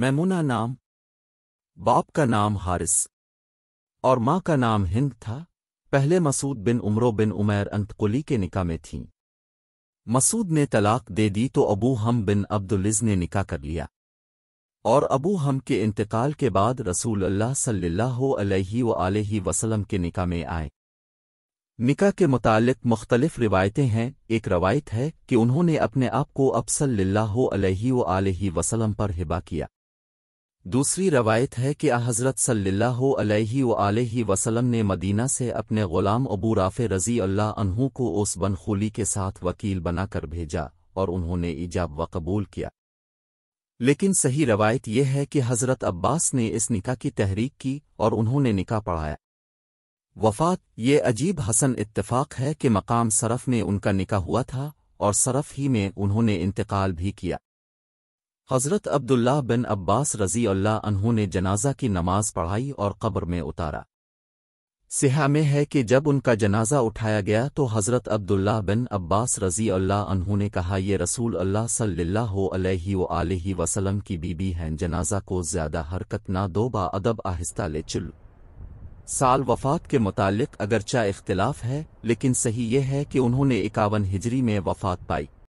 میمونہ نام باپ کا نام حارس اور ماں کا نام ہند تھا پہلے مسعود بن عمرو بن عمیر انتقلی کے نکاح میں تھیں مسعود نے طلاق دے دی تو ابو ہم بن عبدالز نے نکاح کر لیا اور ابو ہم کے انتقال کے بعد رسول اللہ صلی اللہ علیہ و وسلم کے نکاح میں آئے نکاح کے متعلق مختلف روایتیں ہیں ایک روایت ہے کہ انہوں نے اپنے آپ کو اب صلی اللہ علیہ و وسلم پر ہبا کیا دوسری روایت ہے کہ حضرت صلی اللہ علیہ و وسلم نے مدینہ سے اپنے غلام ابو رافع رضی اللہ عنہ کو اس بن خولی کے ساتھ وکیل بنا کر بھیجا اور انہوں نے ایجاب و قبول کیا لیکن صحیح روایت یہ ہے کہ حضرت عباس نے اس نکاح کی تحریک کی اور انہوں نے نکاح پڑھایا وفات یہ عجیب حسن اتفاق ہے کہ مقام صرف میں ان کا نکاح ہوا تھا اور صرف ہی میں انہوں نے انتقال بھی کیا حضرت عبداللہ بن عباس رضی اللہ عنہ نے جنازہ کی نماز پڑھائی اور قبر میں اتارا سیاہ میں ہے کہ جب ان کا جنازہ اٹھایا گیا تو حضرت عبداللہ بن عباس رضی اللہ عنہ نے کہا یہ رسول اللہ صلی اللہ علیہ و علیہ وسلم کی بیوی ہیں جنازہ کو زیادہ حرکت نہ دو با ادب آہستہ لے چل سال وفات کے متعلق اگرچہ اختلاف ہے لیکن صحیح یہ ہے کہ انہوں نے اکاون ہجری میں وفات پائی